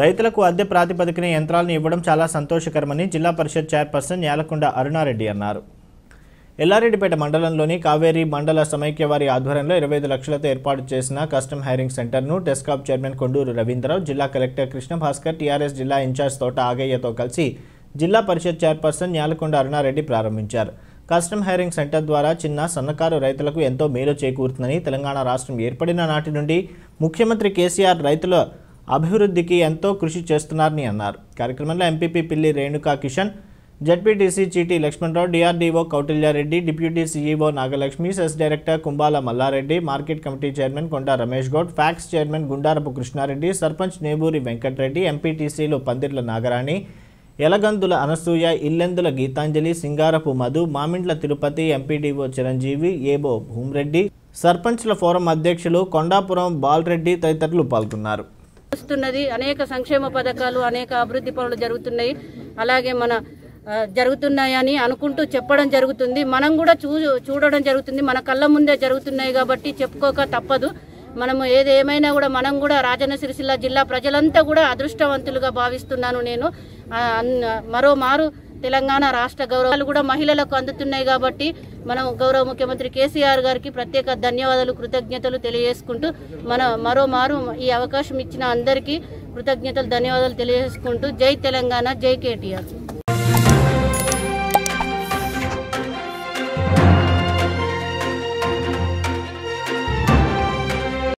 రైతులకు అద్దె ప్రాతిపదికన యంత్రాలను ఇవ్వడం చాలా సంతోషకరమని జిల్లా పరిషత్ చైర్పర్సన్ యాలకొండ అరుణారెడ్డి అన్నారు ఎల్లారెడ్డిపేట మండలంలోని కావేరీ మండల సమైక్యవారి ఆధ్వర్యంలో ఇరవై ఐదు లక్షలతో ఏర్పాటు చేసిన కస్టమ్ హైరింగ్ సెంటర్ను టెస్కాప్ చైర్మన్ కొండూరు రవీంద్రరావు జిల్లా కలెక్టర్ కృష్ణ భాస్కర్ టీఆర్ఎస్ జిల్లా ఇన్ఛార్జ్ తోట ఆగయ్యతో కలిసి జిల్లా పరిషత్ చైర్పర్సన్ యాలకొండ అరుణారెడ్డి ప్రారంభించారు కస్టమ్ హైరింగ్ సెంటర్ ద్వారా చిన్న సన్నకారు రైతులకు ఎంతో మేలు చేకూరుతుందని తెలంగాణ రాష్ట్రం ఏర్పడిన నాటి నుండి ముఖ్యమంత్రి కేసీఆర్ రైతుల అభివృద్ధికి ఎంతో కృషి చేస్తున్నారని అన్నారు కార్యక్రమంలో ఎంపీపీ పిల్లి Renuka Kishan ZPTC Chiti Lakshmana Rao DRDO Kautilya Reddy deputy CEO Nagalakshmi cess director Kumbala Malla Reddy market committee chairman Konda Ramesh Goud PACS chairman Gundarapu Krishna Reddy sarpanch Neburi Venkata Reddy ఎంపీటీసీలు పందిర్ల నాగరాణి ఎలగందుల అనసూయ ఇల్లెందుల గీతాంజలి సింగారపు మధు మామిండ్ల తిరుపతి ఎంపీడీఓ చిరంజీవి ఏబో భూమిరెడ్డి సర్పంచ్ల ఫోరం అధ్యక్షులు కొండాపురం బాల్రెడ్డి తదితరులు పాల్గొన్నారు జరుగుతున్నది అనేక సంక్షేమ పథకాలు అనేక అభివృద్ధి పనులు జరుగుతున్నాయి అలాగే మన జరుగుతున్నాయని అనుకుంటూ చెప్పడం జరుగుతుంది మనం కూడా చూ చూడడం జరుగుతుంది మన కళ్ళ ముందే జరుగుతున్నాయి కాబట్టి చెప్పుకోక తప్పదు మనము ఏదేమైనా కూడా మనం కూడా రాజన్న సిరిసిల్ల జిల్లా ప్రజలంతా కూడా అదృష్టవంతులుగా భావిస్తున్నాను నేను మరోమారు మారు తెలంగాణ రాష్ట్ర గౌరవాలు కూడా మహిళలకు అందుతున్నాయి కాబట్టి మనం గౌరవ ముఖ్యమంత్రి కేసీఆర్ గారికి ప్రత్యేక ధన్యవాదాలు కృతజ్ఞతలు తెలియజేసుకుంటూ మన మరోమారు ఈ అవకాశం ఇచ్చిన అందరికీ కృతజ్ఞతలు ధన్యవాదాలు తెలియజేసుకుంటూ జై తెలంగాణ జై కేటీఆర్